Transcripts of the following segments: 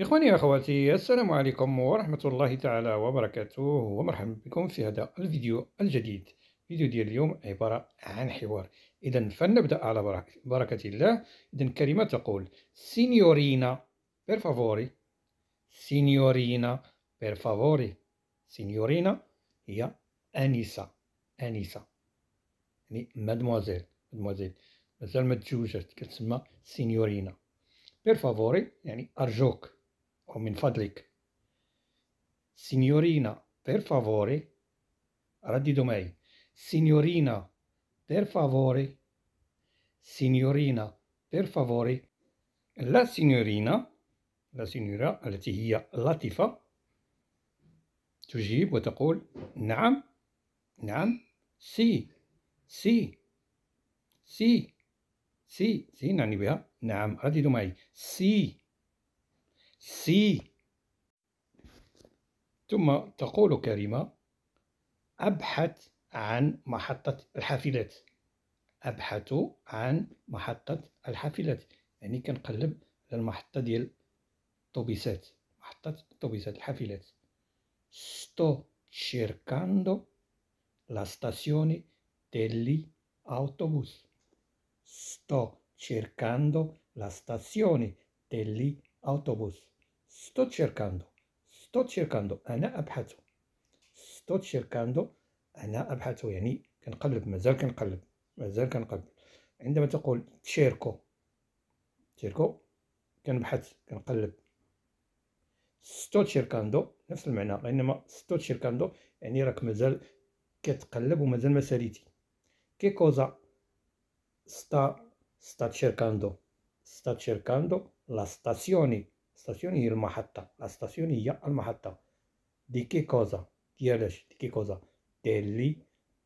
إخواني وأخواتي السلام عليكم ورحمة الله تعالى وبركاته ومرحبا بكم في هذا الفيديو الجديد فيديو ديال اليوم عبارة عن حوار إذا فلنبدأ على بركة الله إذا كلمة تقول سينيورينا بير فافوري سينيورينا بير فافوري سينيورينا هي أنيسة أنيسة يعني مادموازيل مادموازيل مازال ما تزوجت كتسمى سينيورينا بير فافوري يعني أرجوك أو من فضلك signorina per favore رددوا معي signorina per favore signorina per favore la signorina la signora التي هي لطيفة تجيب وتقول نعم نعم سي سي سي سي سي نعني بها نعم رددوا معي سي سي ثم تقول كريمة أبحث عن محطة الحافلات أبحث عن محطة الحافلات يعني كنقلب على المحطة ديال الطوبيسات محطة الطوبيسات الحافلات ستو تشيركاندو لا ستاسيوني ديلي أوتوبوس ستو تشيركاندو لا ستاسيوني ديلي أوتوبوس Sto cercando. Sto cercando. أنا أبحث. Sto cercando. أنا أبحث يعني كنقلب مازال كنقلب مازال كنقلب عندما تقول تشيركو تشيركو كنبحث كنقلب ستو تشيركاندو نفس المعنى انما ستو تشيركاندو يعني راك مازال كتقلب ومازال ما ساليتي كي كوزا sta sta cercando sta cercando la stazione Stazioni il Mahatta, la stazione Ya al Mahatta. Di che cosa? Chiedeci di che cosa? Degli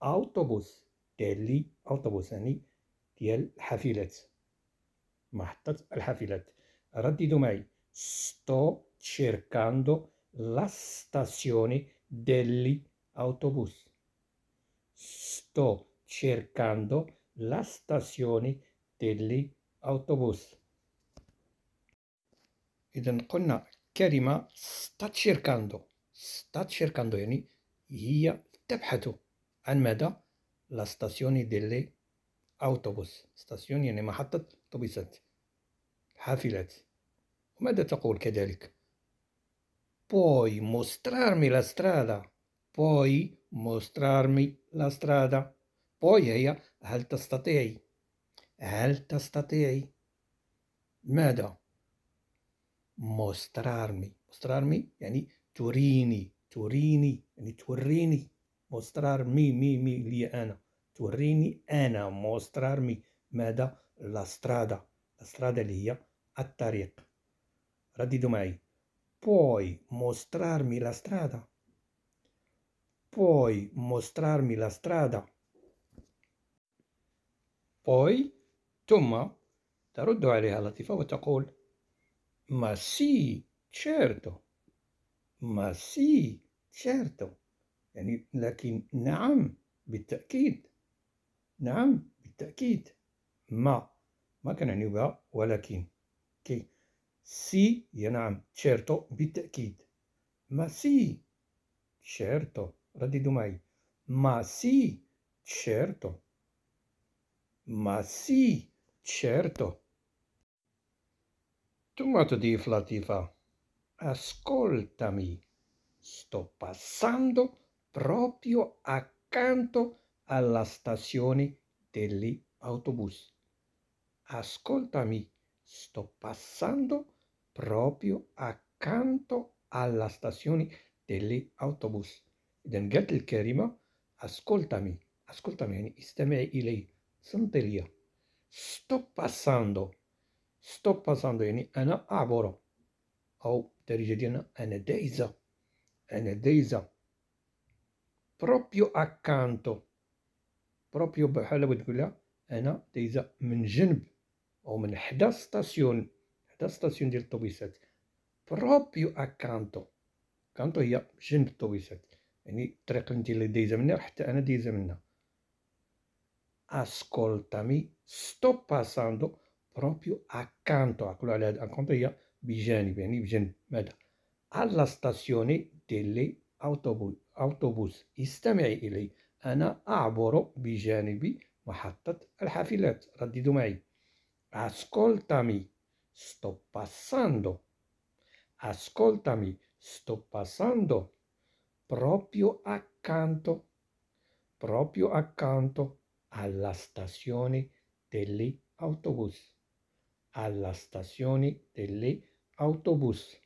autobus. Degli autobus. يعني Hafilet. الحافلات al Hafilet. رددوا معي sto cercando la stazione degli autobus sto cercando la stazione degli autobus إذا قلنا كلمة ستاتشيركاندو ستاتشيركاندو يعني هي تبحث عن ماذا؟ لا ستاسيوني ديلي أوتوبوس ستاسيون يعني محطة أوتوبيسات حافلات وماذا تقول كذلك؟ بوي موسترارمي لا سترادا بوي موسترارمي لا سترادا بوي هي هل تستطيعي هل تستطيعي ماذا mostrarmi. Mostrarmi, yani turini, turini, yani turini. Mostrarmi, mi, mi, li, ana. Turini, ana, mostrarmi. ماذا؟ la strada. La strada اللي هي الطريق. رددوا معي. Puoi mostrarmi la strada? Puoi mostrarmi la strada? Poi tumma, ترد عليها لطيفة وتقول Ma sì, certo. ما سي certo يعني لكن نعم بالتأكيد نعم بالتأكيد ما ما يعني بها ولكن كي سي يا نعم تشيرتو بالتأكيد ما سي تشيرتو رددوا معي ما سي تشيرتو ما سي certo Tu di Latifa, ascoltami, sto passando proprio accanto alla stazione degli autobus. Ascoltami, sto passando proprio accanto alla stazione degli autobus. إذن قالت Kerima. ascoltami, ascoltami يعني استمعي إلي, صنتي ليا. Sto passando ستوب باساندو يعني انا اعبر او الدارجه ديالنا انا دايزه انا دايزه بروبيو اكانتو بروبيو بحال بغيت تقولها انا دايزه من جنب او من حدا ستاسيون حدا ستاسيون ديال الطوبيسات بروبيو اكانتو كانتو هي جنب الطوبيسات يعني الطريق انت اللي دايزه منها حتى انا دايزه منها اسكولتامي ستوب باساندو proprio accanto a quella della compagnia Vigeni, Vigeni Meda, alla stazione delle autobus. autobus. استمعي إلي أنا أعبر بجانب محطة al Hafilet, معي ascoltami sto passando ascoltami sto passando proprio accanto proprio accanto alla stazione degli autobus alla stazione delle autobus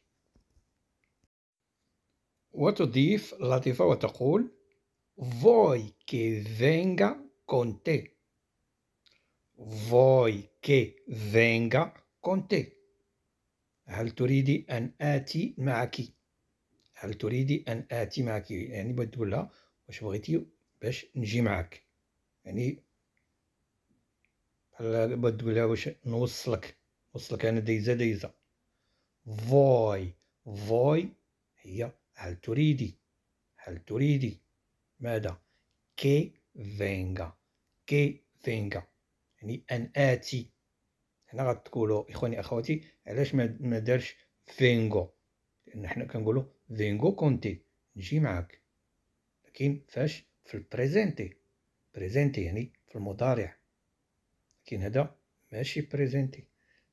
وتضيف لطيفة وتقول Voi che venga con te Voi che venga con te هل تريد أن آتي معك هل تريد أن آتي معك يعني بدولها واش بغيتي باش نجي معك يعني بد لها واش نوصلك نوصلك يعني انا دايزه دايزه فوي فوي هي هل تريدي هل تريدي ماذا كي فينغا كي فينغا يعني ان اتي هنا غتقولوا اخواني اخواتي علاش ما دارش فينغو لان حنا كنقولوا فينغو كونتي نجي معاك لكن فاش في البريزنتي بريزنتي يعني في المضارع لكن هذا ماشي بريزنتي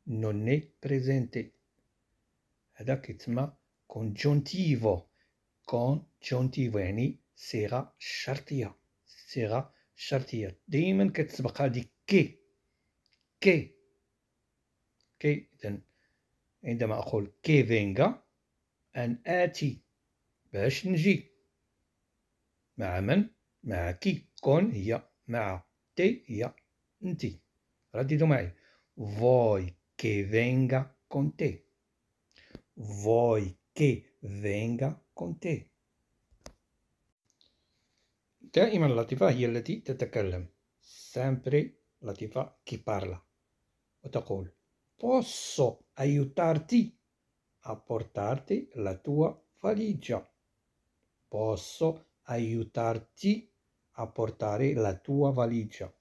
نوني بريزنتي هذا كيتسمى كونجونتيفو كونجونتيفو يعني صيغه شرطيه صيغه شرطيه دائما كتسبق هذه كي كي كي اذا عندما اقول كي فينغا ان اتي باش نجي مع من مع كي كون هي مع تي هي انتي Radito mai, vuoi che venga con te? Vuoi che venga con te? دائما العاطفة هي التي تتكلم sempre l'attività che parla وتقول posso aiutarti a portarti la tua valigia posso aiutarti a portare la tua valigia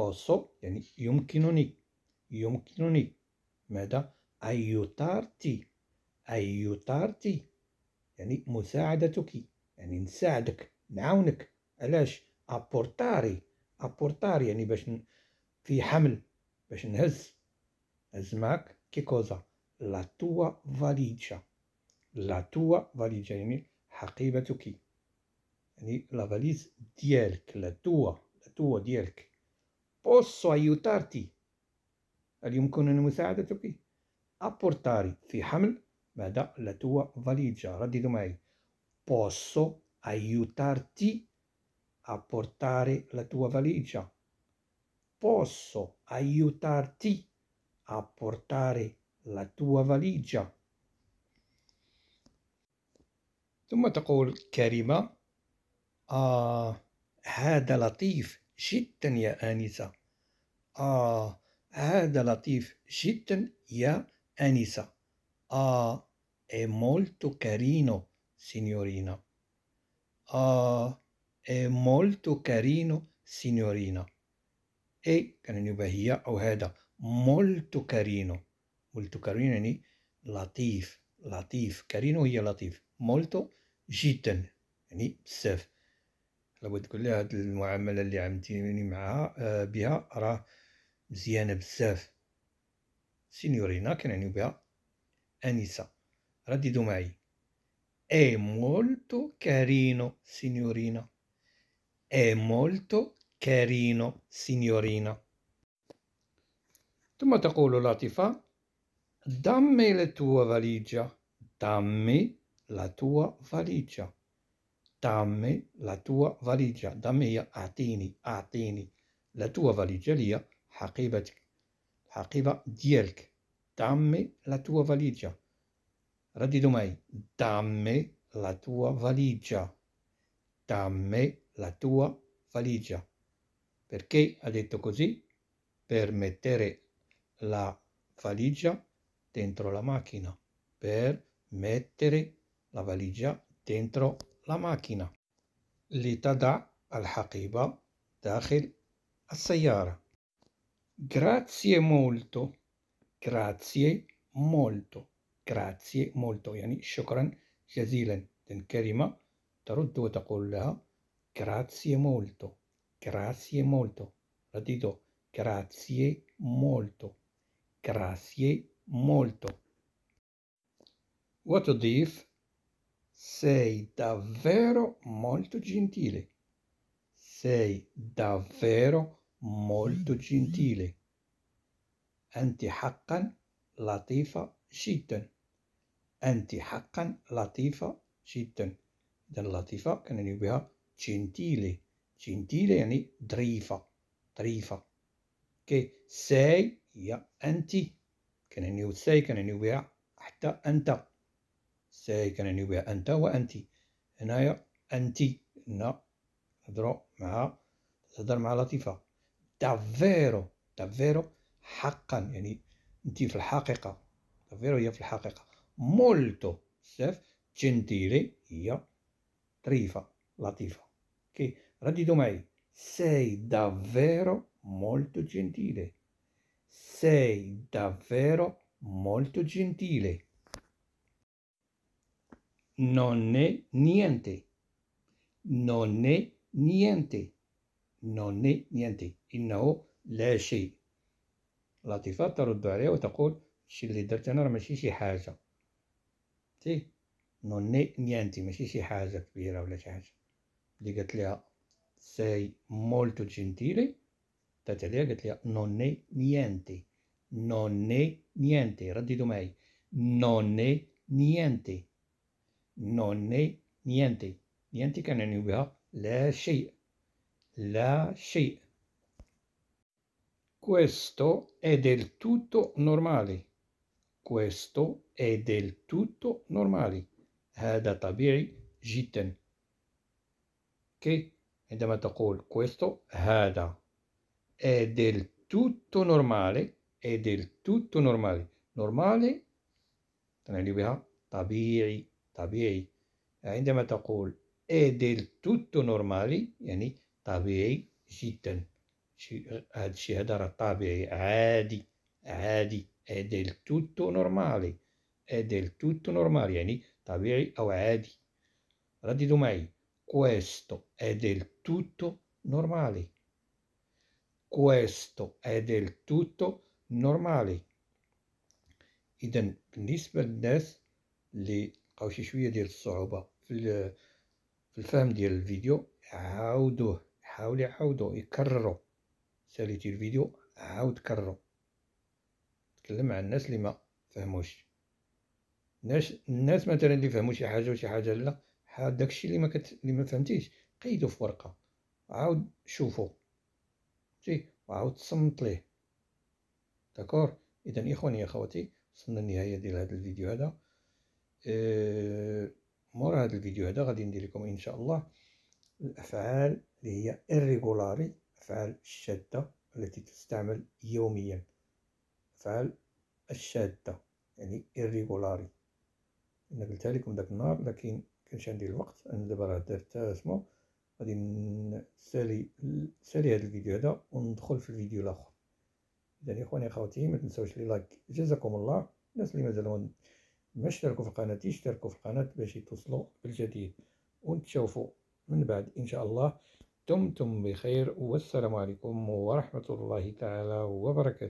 posso يعني يمكنني يمكنني ماذا أيطارتي أيطارتي يعني مساعدتك يعني نساعدك نعاونك علاش أبورتاري أبورتاري يعني باش في حمل باش نهز هز معاك كي كوزا لا توا فاليجا لا توا فاليجا يعني حقيبتك يعني لا فاليز ديالك لا توا لا توا ديالك posso aiutarti هل يمكنني مساعدتك apportare في حمل ماذا la tua valigia رددوا معي posso aiutarti a portare la tua valigia posso aiutarti a portare la tua valigia ثم تقول كلمة آه هذا لطيف جدا يا آنسة آه هذا لطيف جدا يا آنسة آه è molto carino signorina آه è molto carino signorina اي e كان يبقى هي أو هذا molto carino molto carino يعني لطيف لطيف كارينو هي لطيف molto جدا يعني بزاف تقدر تقول لها هاد المعاملة اللي عاملتيني معاها بها راه مزيانة بزاف سينيورينا كنعنيو بها أنسة رددوا معي è molto carino signorina è molto carino signorina ثم تقول لطيفة dammi la tua valigia dammi la tua valigia da la tua valigia, da mia atini, atini, la tua valigia lì, haqibatik, haqiba dielk, dammi la tua valigia. Radido mai, dammi la tua valigia, dammi la tua valigia. Perché ha detto così? Per mettere la valigia dentro la macchina, per mettere la valigia dentro la macchina الماكينة لتضع الحقيبة داخل السيارة grazie molto grazie molto grazie molto يعني شكرا جزيلا كلمة ترد وتقول لها grazie molto grazie molto رديدو grazie molto grazie molto وتضيف Sei davvero molto gentile. Sei davvero molto gentile. أنت حقا لطيفة جدا. أنت حقا لطيفة جدا. إذا لطيفة كنعني بها gentile. Gentile يعني ظريفة. ظريفة. كي ساي هي أنت. كنعني ساي كنعني بها حتى أنت. سي كنعنيو بها أنت وأنت هنايا أنت هنا نهضرو مع تهضر مع لطيفة دافيرو دافيرو حقا يعني أنت في الحقيقة دافيرو هي في الحقيقة مولتو بزاف جنتيلي هي طريفة لطيفة كي رددوا معي سي دافيرو مولتو جنتيلي سي دافيرو مولتو جنتيلي non è niente, non è niente, non è niente, إنه لا شيء لطيفة ترد عليها وتقول الشي اللي درت أنا راه ماشي شي حاجة تي non è niente ماشي شي حاجة كبيرة ولا شي حاجة اللي قالت لها sei molto gentile تات عليها قالت لها non è niente non è niente رددوا معي non è niente non è niente, niente che non è la sci, la sci. Questo è del tutto normale. Questo è del tutto normale. هذا طبيعي Che? Okay? عندما تقول questo هذا è del tutto normale è del tutto normale normale تنعلي بها طبيعي عندما تقول ايديل توتو نورمالي يعني طبيعي جدا هذا الشيء هذا راه طبيعي عادي عادي ايديل توتو نورمالي ايديل توتو نورمالي يعني طبيعي أو عادي رددوا معي questo è del tutto normale questo è del tutto normale إذا بالنسبة للناس اللي لقاو شي شويه ديال الصعوبه في في الفهم ديال الفيديو عاودوه حاول يعاودوا يكرروا ساليتي الفيديو عاود كرروا تكلم مع الناس اللي ما فهموش الناس الناس مثلا اللي فهموا شي حاجه وشي حاجه لا هذا داكشي اللي ما كت... اللي ما فهمتيش قيدو في ورقه عاود شوفو فهمتي وعاود صمت ليه داكور اذا اخواني اخواتي وصلنا النهايه ديال هذا الفيديو هذا آه، مور هذا الفيديو هذا غادي ندير لكم ان شاء الله الافعال اللي هي الريغولاري الافعال الشاده التي تستعمل يوميا الافعال الشاده يعني الريغولاري انا قلتها لكم داك النهار لكن كانش عندي الوقت انا دابا راه درت اسمو غادي نسالي سالي هذا الفيديو هذا وندخل في الفيديو الاخر اذا اخواني اخواتي ما تنساوش لي لايك جزاكم الله الناس اللي مازالوا ما اشتركوا في القناة اشتركوا في القناة باش يتوصلوا بالجديد ونتشوفوا من بعد إن شاء الله دمتم بخير والسلام عليكم ورحمة الله تعالى وبركاته